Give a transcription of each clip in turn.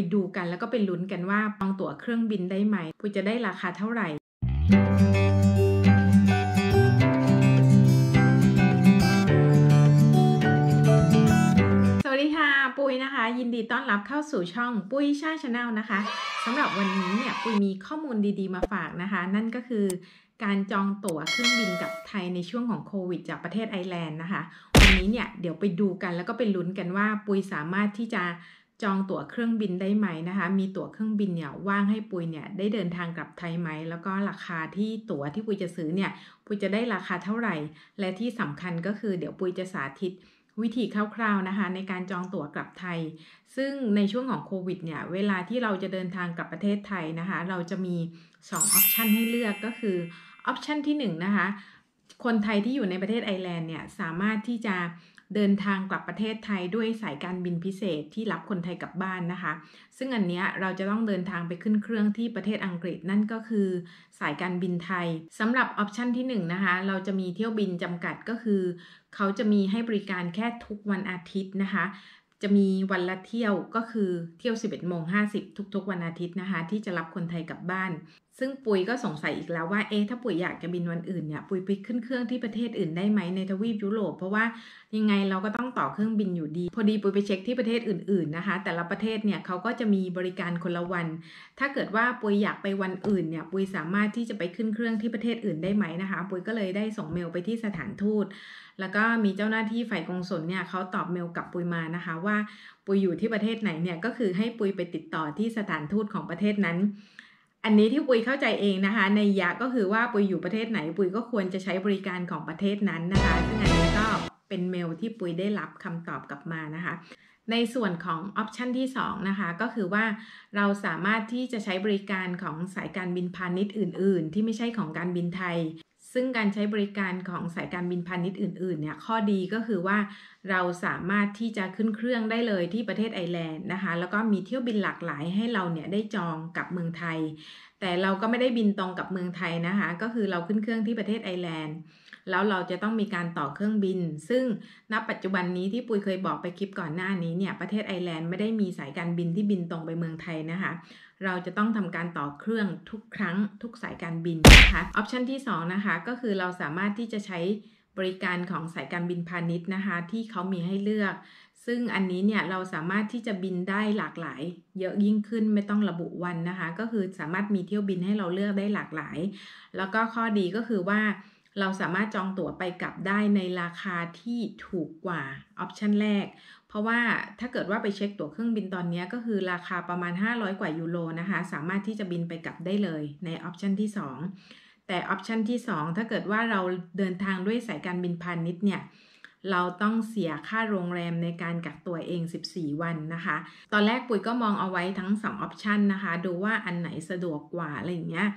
ไปดูกันแล้วก็ไปลุ้นกันว่าจองตั๋วเครื่องบินได้ไหมปุยจะได้ราคาเท่าไหร่ปุ้ยนะคะ ยินดีต้อนรับเข้าสู่ช่องปุ้ยชาชาแนลนะคะสำหรับวันนี้เนี่ยปุ้ยมีข้อมูลดี ๆ มาฝากนะคะ นั่นก็คือการจองตั๋วเครื่องบินกับไทยในช่วงของโควิดจากประเทศไอร์แลนด์นะคะ วันนี้เนี่ยเดี๋ยวไปดูกันแล้วก็ไปลุ้นกันว่าปุ้ยสามารถที่จะจองตั๋วเครื่องบินได้ไหมนะคะ มีตั๋วเครื่องบินเนี่ยว่างให้ปุยเนี่ยได้เดินทางกลับไทยไหม แล้วก็ราคาที่ตั๋วที่ปุยจะซื้อเนี่ย ปุยจะได้ราคาเท่าไหร่ และที่สำคัญก็คือเดี๋ยวปุยจะสาธิตวิธีคร่าวๆนะคะในการจองตั๋วกลับไทย ซึ่งในช่วงของโควิดเนี่ยเวลาที่เราจะเดินทางกลับประเทศไทยนะคะ เราจะมี2ออปชันให้เลือกก็คือออปชันที่1นนะคะ คนไทยที่อยู่ในประเทศไอร์แลนด์เนี่ยสามารถที่จะเดินทางกลับประเทศไทยด้วยสายการบินพิเศษที่รับคนไทยกลับบ้านนะคะ ซึ่งอันนี้เราจะต้องเดินทางไปขึ้นเครื่องที่ประเทศอังกฤษนั่นก็คือ สายการบินไทยสำหรับออปชันที่1นนะคะเราจะมีเที่ยวบินจำกัดก็คือเขาจะมีให้บริการแค่ทุกวันอาทิตย์นะคะ จะมีวันละเที่ยวก็คือเที่ยว 11โมง50 ทุกๆ วันอาทิตย์นะคะที่จะรับคนไทยกลับบ้านซึ่งปุ๋ยก็สงสัยอีกแล้วว่าเอ๊ะถ้าปุ๋ยอยากจะบินวันอื่นเนี่ย ปุ๋ยไปขึ้นเครื่องที่ประเทศอื่นได้ไหมในทวีปยุโรป เพราะว่ายังไงเราก็ต้องต่อเครื่องบินอยู่ดี พอดีปุ๋ยไปเช็คที่ประเทศอื่นๆนะคะ แต่ละประเทศเนี่ยเขาก็จะมีบริการคนละวัน ถ้าเกิดว่าปุ๋ยอยากไปวันอื่นเนี่ย ปุ๋ยสามารถที่จะไปขึ้นเครื่องที่ประเทศอื่นได้ไหมนะคะ ปุ๋ยก็เลยได้ส่งเมลไปที่สถานทูต แล้วก็มีเจ้าหน้าที่ฝ่ายกงสุลเนี่ยเขาตอบเมลกลับปุ๋ยมานะคะว่าปุ๋ยอยู่ที่ประเทศไหนเนี่ย ก็คือให้ปุยไปติดต่อที่สถานทูตของประเทศนั้นอันนี้ที่ปุยเข้าใจเองนะคะ ในยะก็คือว่าปุยอยู่ประเทศไหนปุยก็ควรจะใช้บริการของประเทศนั้นนะคะซึ่งอันนี้ก็เป็นเมลที่ปุยได้รับคำตอบกลับมานะคะ ในส่วนของออปชันที่2นะคะ ก็คือว่าเราสามารถที่จะใช้บริการของสายการบินพาณิชย์อื่นๆ ที่ไม่ใช่ของการบินไทยซึ่งการใช้บริการของสายการบินพาณิชย์อื่นๆเนี่ย ข้อดีก็คือว่าเราสามารถที่จะขึ้นเครื่องได้เลยที่ประเทศไอร์แลนด์นะคะ แล้วก็มีเที่ยวบินหลากหลาย ให้เราเนี่ยได้จองกับเมืองไทย แต่เราก็ไม่ได้บินตรงกับเมืองไทยนะคะ ก็คือเราขึ้นเครื่องที่ประเทศไอร์แลนด์แล้วเราจะต้องมีการต่อเครื่องบิน ซึ่งณปัจจุบันนี้ที่ปุยเคยบอกไปคลิปก่อนหน้านี้เนี่ยประเทศไอร์แลนด์ไม่ได้มีสายการบินที่บินตรงไปเมืองไทยนะคะ เราจะต้องทำการต่อเครื่องทุกครั้งทุกสายการบินนะคะออปชันที่2นะคะก็คือเราสามารถที่จะใช้บริการของสายการบินพาณิชย์นะคะที่เขามีให้เลือก ซึ่งอันนี้เนี่ยเราสามารถที่จะบินได้หลากหลาย เยอะยิ่งขึ้นไม่ต้องระบุวันนะคะ ก็คือสามารถมีเที่ยวบินให้เราเลือกได้หลากหลาย แล้วก็ข้อดีก็คือว่าเราสามารถจองตั๋วไปกลับได้ในราคาที่ถูกกว่าออปชันแรก เพราะว่าถ้าเกิดว่าไปเช็คตั๋วเครื่องบินตอนนี้ก็คือราคาประมาณ 500 กว่ายูโรนะคะ สามารถที่จะบินไปกลับได้เลยในออปชันที่ 2 แต่ออปชันที่ 2 ถ้าเกิดว่าเราเดินทางด้วยสายการบินพาณิชย์เนี่ย เราต้องเสียค่าโรงแรมในการกักตัวเอง 14 วันนะคะ ตอนแรกปุ๋ยก็มองเอาไว้ทั้ง2องออปชันนะคะ ดูว่าอันไหนสะดวกกว่าอะไรอย่างเงี้ย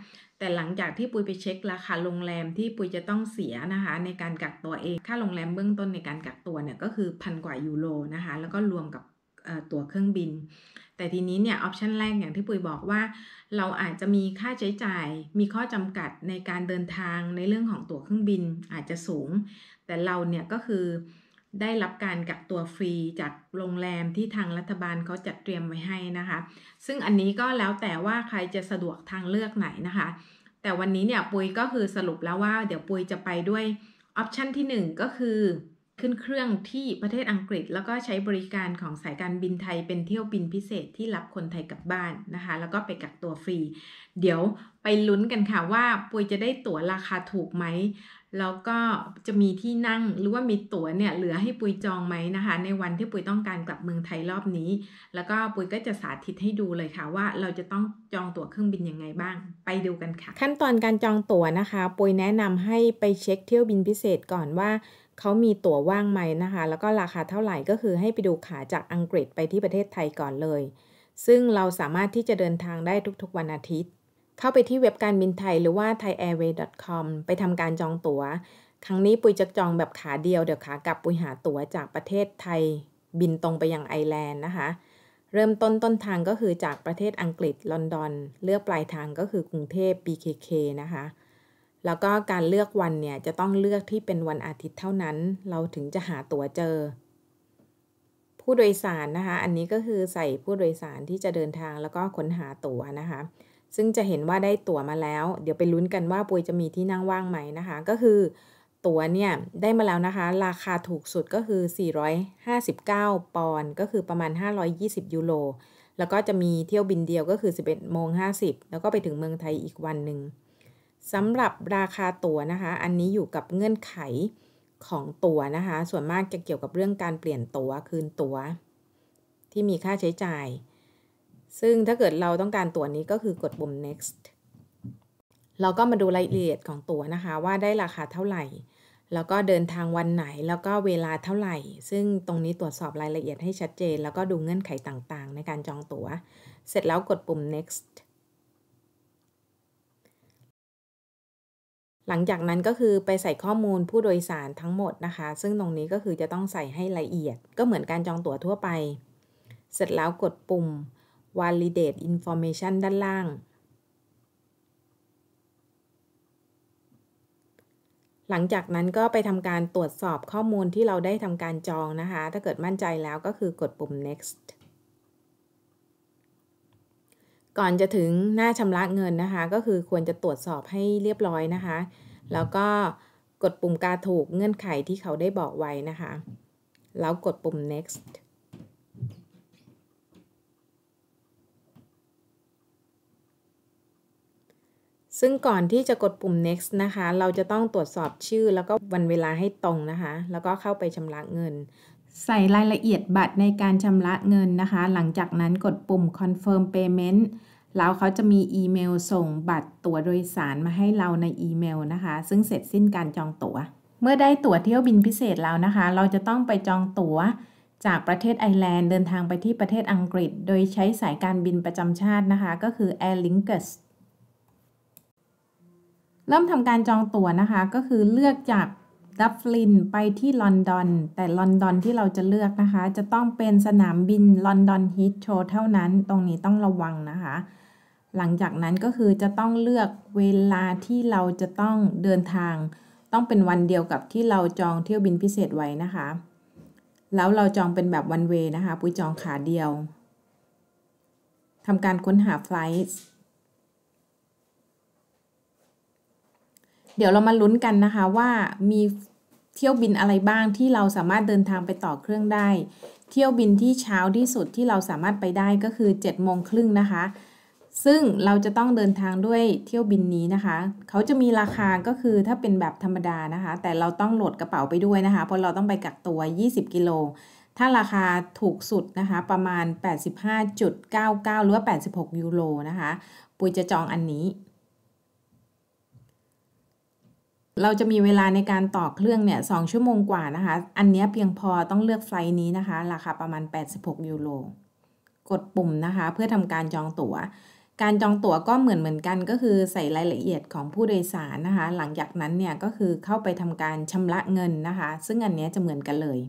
แต่หลังจากที่ปุยไปเช็ค ราคาโรงแรมที่ปุยจะต้องเสียนะคะในการกักตัวเอง ค่าโรงแรมเบื้องต้นในการกักตัวเนี่ยก็คือพันกว่ายูโรนะคะ แล้วก็รวมกับตั๋วเครื่องบิน แต่ทีนี้เนี่ยออปชันแรกอย่างที่ปุยบอกว่า เราอาจจะมีค่าใช้จ่าย มีข้อจำกัดในการเดินทางในเรื่องของตั๋วเครื่องบินอาจจะสูง แต่เราเนี่ยก็คือได้รับการกักตัวฟรี จากโรงแรมที่ทางรัฐบาลเขาจัดเตรียมไว้ให้นะคะ ซึ่งอันนี้ก็แล้วแต่ว่าใครจะสะดวกทางเลือกไหนนะคะ แต่วันนี้เนี่ยปุยก็คือสรุปแล้วว่าเดี๋ยวปุยจะไปด้วยออปชันที่1 ก็คือขึ้นเครื่องที่ประเทศอังกฤษแล้วก็ใช้บริการของสายการบินไทยเป็นเที่ยวบินพิเศษที่รับคนไทยกลับบ้านนะคะ แล้วก็ไปกักตัวฟรี เดี๋ยวไปลุ้นกันค่ะ ว่าปุยจะได้ตั๋วราคาถูกไหมแล้วก็จะมีที่นั่งหรือว่ามีตั๋วเนี่ย เหลือให้ปุยจองไหมนะคะ ในวันที่ปุยต้องการกลับเมืองไทยรอบนี้ แล้วก็ปุยก็จะสาธิตให้ดูเลยค่ะว่าเราจะต้องจองตั๋วเครื่องบินยังไงบ้างไปดูกันค่ะ ขั้นตอนการจองตั๋วนะคะ ปุยแนะนำให้ไปเช็ค เที่ยวบินพิเศษก่อนว่าเขามีตั๋วว่างไหมนะคะ แล้วก็ราคาเท่าไหร่ก็คือให้ไปดูขาจากอังกฤษไปที่ประเทศไทยก่อนเลย ซึ่งเราสามารถที่จะเดินทางได้ทุกๆวันอาทิตย์ เข้าไปที่เว็บการบินไทยหรือว่า thaiairway.com ไปทำการจองตัว๋ว ครั้งนี้ปุยจะจองแบบขาเดียวเดี๋ยวขากลับปุยหาตั๋วจากประเทศไทยบินตรงไปยังไอแลนด์นะคะ เริ่มต้นต้นทางก็คือจากประเทศอังกฤษลอนดอนเลือกปลายทางก็คือกรุงเทพ BKK นะคะแล้วก็การเลือกวันเนี่ยจะต้องเลือกที่เป็นวันอาทิตย์เท่านั้น เราถึงจะหาตั๋วเจอ ผู้โดยสารนะคะอันนี้ก็คือใส่ผู้โดยสารที่จะเดินทางแล้วก็ค้นหาตั๋วนะคะซึ่งจะเห็นว่าได้ตั๋วมาแล้ว เดี๋ยวไปลุ้นกันว่าปุยจะมีที่นั่งว่างไหมนะคะก็คือตั๋วเนี่ยได้มาแล้วนะคะราคาถูกสุดก็คือ 459 ปอนด์ก็คือประมาณ 520ยูโรแล้วก็จะมีเที่ยวบินเดียวก็คือ11โมง50 แล้วก็ไปถึงเมืองไทยอีกวันหนึ่งสำหรับราคาตั๋วนะคะ อันนี้อยู่กับเงื่อนไขของตั๋วนะคะ ส่วนมากจะเกี่ยวกับเรื่องการเปลี่ยนตั๋วคืนตั๋วที่มีค่าใช้จ่าย ซึ่งถ้าเกิดเราต้องการตั๋วนี้ก็คือกดปุ่ม next เราก็มาดูรายละเอียดของตั๋วนะคะว่าได้ราคาเท่าไหร่ แล้วก็เดินทางวันไหน แล้วก็เวลาเท่าไหร่ ซึ่งตรงนี้ตรวจสอบรายละเอียดให้ชัดเจนแล้วก็ดูเงื่อนไขต่าง ๆ ในการจองตัว๋ว เสร็จแล้วกดปุ่ม next หลังจากนั้นก็คือไปใส่ข้อมูลผู้โดยสารทั้งหมดนะคะ ซึ่งตรงนี้ก็คือจะต้องใส่ให้ละเอียด ก็เหมือนการจองตั๋วทั่วไป เสร็จแล้วกดปุ่ม validate information ด้านล่าง หลังจากนั้นก็ไปทำการตรวจสอบข้อมูลที่เราได้ทำการจองนะคะ ถ้าเกิดมั่นใจแล้วก็คือกดปุ่ม next ก่อนจะถึงหน้าชำระเงินนะคะก็คือควรจะตรวจสอบให้เรียบร้อยนะคะแล้วก็กดปุ่มกาถูกเงื่อนไขที่เขาได้บอกไว้นะคะแล้วกดปุ่ม next ซึ่งก่อนที่จะกดปุ่ม next นะคะเราจะต้องตรวจสอบชื่อแล้วก็วันเวลาให้ตรงนะคะแล้วก็เข้าไปชำระเงินใส่รายละเอียดบัตรในการชำระเงินนะคะ หลังจากนั้นกดปุ่ม confirm payment แล้วเขาจะมีอีเมลส่งบัตรตั๋วโดยสารมาให้เราในอีเมลนะคะ ซึ่งเสร็จสิ้นการจองตัว๋ว เมื่อได้ตั๋วเที่ยวบินพิเศษแล้วนะคะ เราจะต้องไปจองตั๋วจากประเทศไอร์แลนด์เดินทางไปที่ประเทศอังกฤษ โดยใช้สายการบินประจำชาตินะคะ ก็คือ Air Lingus เริ่มทำการจองตั๋วนะคะ ก็คือเลือกจากดับลินไปที่ลอนดอนแต่ลอนดอนที่เราจะเลือกนะคะ จะต้องเป็นสนามบินลอนดอนฮิตโชเท่านั้นตรงนี้ต้องระวังนะคะหลังจากนั้นก็คือจะต้องเลือกเวลาที่เราจะต้องเดินทาง ต้องเป็นวันเดียวกับที่เราจองเที่ยวบินพิเศษไว้นะคะ แล้วเราจองเป็นแบบวันเวนะคะปุยจองขาเดียวทำการค้นหาไฟล์ดี๋ยวเรามาลุ้นกันนะคะว่ามีเที่ยวบินอะไรบ้างที่เราสามารถเดินทางไปต่อเครื่องได้ เที่ยวบินที่เช้าที่สุดที่เราสามารถไปได้ก็คือ7จ็ดโมงครึ่งนะคะ ซึ่งเราจะต้องเดินทางด้วยเที่ยวบินนี้นะคะ เขาจะมีราคาก็คือถ้าเป็นแบบธรรมดานะคะ แต่เราต้องโหลดกระเป๋าไปด้วยนะคะ เพราะเราต้องไปกักตัว 20กิโลถ้าราคาถูกสุดนะคะประมาณ 85.99 หรือว่า86ยูโรนะคะปุยจะจองอันนี้เราจะมีเวลาในการต่อเครื่องเนี่ยสชั่วโมงกว่านะคะ อันนี้เพียงพอต้องเลือกไฟล์นี้นะคะ ราคาประมาณ 86ยูโรกดปุ่มนะคะ เพื่อทำการจองตัว๋ว การจองตั๋วก็เหมือนเหมือนกัน ก็คือใส่รายละเอียดของผู้โดยสารนะคะหลังจากนั้นเนี่ยก็คือเข้าไปทำการชำระเงินนะคะ ซึ่งอันนี้จะเหมือนกันเลย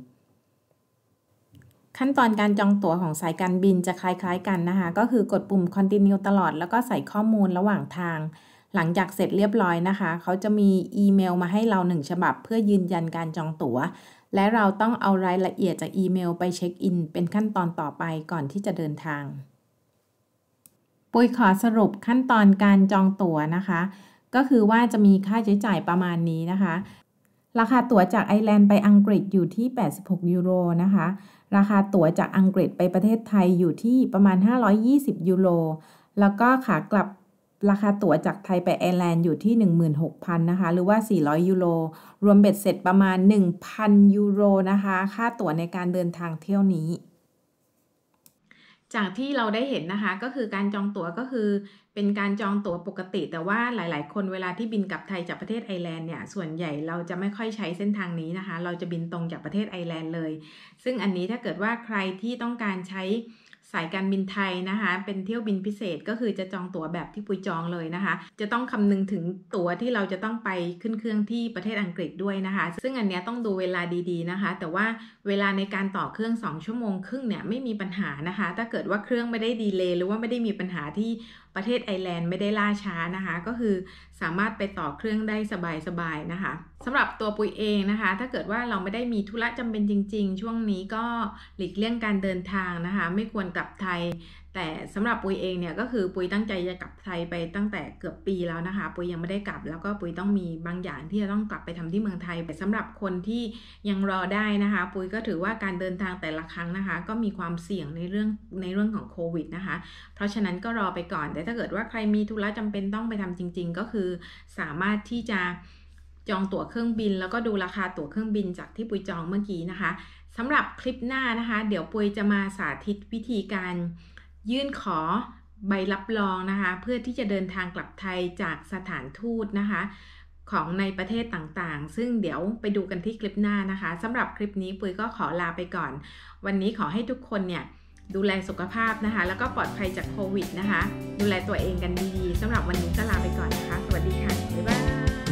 ขั้นตอนการจองตั๋วของสายการบินจะคล้ายๆ กันนะคะ ก็คือกดปุ่ม continue ตลอดแล้วก็ใส่ข้อมูลระหว่างทางหลังจากเสร็จเรียบร้อยนะคะ เขาจะมีอีเมลมาให้เราหนึ่งฉบับ เพื่อยืนยันการจองตั๋ว และเราต้องเอารายละเอียดจากอีเมลไปเช็คอินเป็นขั้นตอนต่อไปก่อนที่จะเดินทาง ปุยขอสรุปขั้นตอนการจองตั๋วนะคะ ก็คือว่าจะมีค่าใช้จ่ายประมาณนี้นะคะ ราคาตั๋วจากไอร์แลนด์ไปอังกฤษอยู่ที่ 86ยูโรนะคะ ราคาตั๋วจากอังกฤษไปประเทศไทยอยู่ที่ประมาณ520ยูโร แล้วก็ขากลับราคาตั๋วจากไทยไปไอร์แลนด์อยู่ที่ 16,000 นะคะ หรือว่า 400 ยูโรรวมเบ็ดเสร็จประมาณ 1,000ยูโรนะคะ ค่าตั๋วในการเดินทางเที่ยวนี้ จากที่เราได้เห็นนะคะก็คือการจองตั๋วก็คือเป็นการจองตั๋วปกติ แต่ว่าหลายๆ คนเวลาที่บินกลับไทยจากประเทศไอร์แลนด์เนี่ยส่วนใหญ่เราจะไม่ค่อยใช้เส้นทางนี้นะคะ เราจะบินตรงจากประเทศไอร์แลนด์เลย ซึ่งอันนี้ถ้าเกิดว่าใครที่ต้องการใช้สายการบินไทยนะคะ เป็นเที่ยวบินพิเศษก็คือจะจองตั๋วแบบที่ปุยจองเลยนะคะ จะต้องคำนึงถึงตั๋วที่เราจะต้องไปขึ้นเครื่องที่ประเทศอังกฤษด้วยนะคะ ซึ่งอันเนี้ยต้องดูเวลาดี ๆนะคะ แต่ว่าเวลาในการต่อเครื่อง2ชั่วโมง ครึ่งเนี่ยไม่มีปัญหานะคะ ถ้าเกิดว่าเครื่องไม่ได้ดีเลย์หรือว่าไม่ได้มีปัญหาที่ประเทศไอร์แลนด์ไม่ได้ล่าช้านะคะ ก็คือสามารถไปต่อเครื่องได้สบายๆนะคะสำหรับตัวปุ๋ยเองนะคะ ถ้าเกิดว่าเราไม่ได้มีธุระจำเป็นจริงๆ ช่วงนี้ก็หลีกเลี่ยงการเดินทางนะคะ ไม่ควรกลับไทยแต่สำหรับปุยเองเนี่ยก็คือปุยตั้งใจจะกลับไทยไปตั้งแต่เกือบปีแล้วนะคะ ปุยยังไม่ได้กลับแล้วก็ปุยต้องมีบางอย่างที่จะต้องกลับไปทำที่เมืองไทยแต่สำหรับคนที่ยังรอได้นะคะ ปุยก็ถือว่าการเดินทางแต่ละครั้งนะคะ ก็มีความเสี่ยงในเรื่องในเรื่องของโควิดนะคะ เพราะฉะนั้นก็รอไปก่อน แต่ถ้าเกิดว่าใครมีธุระจำเป็นต้องไปทำจริง ๆ ก็คือ สามารถที่จะจองตั๋วเครื่องบิน แล้วก็ดูราคาตั๋วเครื่องบิน จากที่ปุยจองเมื่อกี้นะคะสำหรับคลิปหน้านะคะ เดี๋ยวปุยจะมาสาธิตวิธีการยื่นขอใบรับรองนะคะ เพื่อที่จะเดินทางกลับไทยจากสถานทูตนะคะ ของในประเทศต่างๆ ซึ่งเดี๋ยวไปดูกันที่คลิปหน้านะคะสำหรับคลิปนี้ปุ๋ยก็ขอลาไปก่อน วันนี้ขอให้ทุกคนเนี่ยดูแลสุขภาพนะคะแล้วก็ปลอดภัยจากโควิดนะคะ ดูแลตัวเองกันดีๆสำหรับวันนี้ก็ลาไปก่อนนะคะ สวัสดีค่ะบ๊ายบาย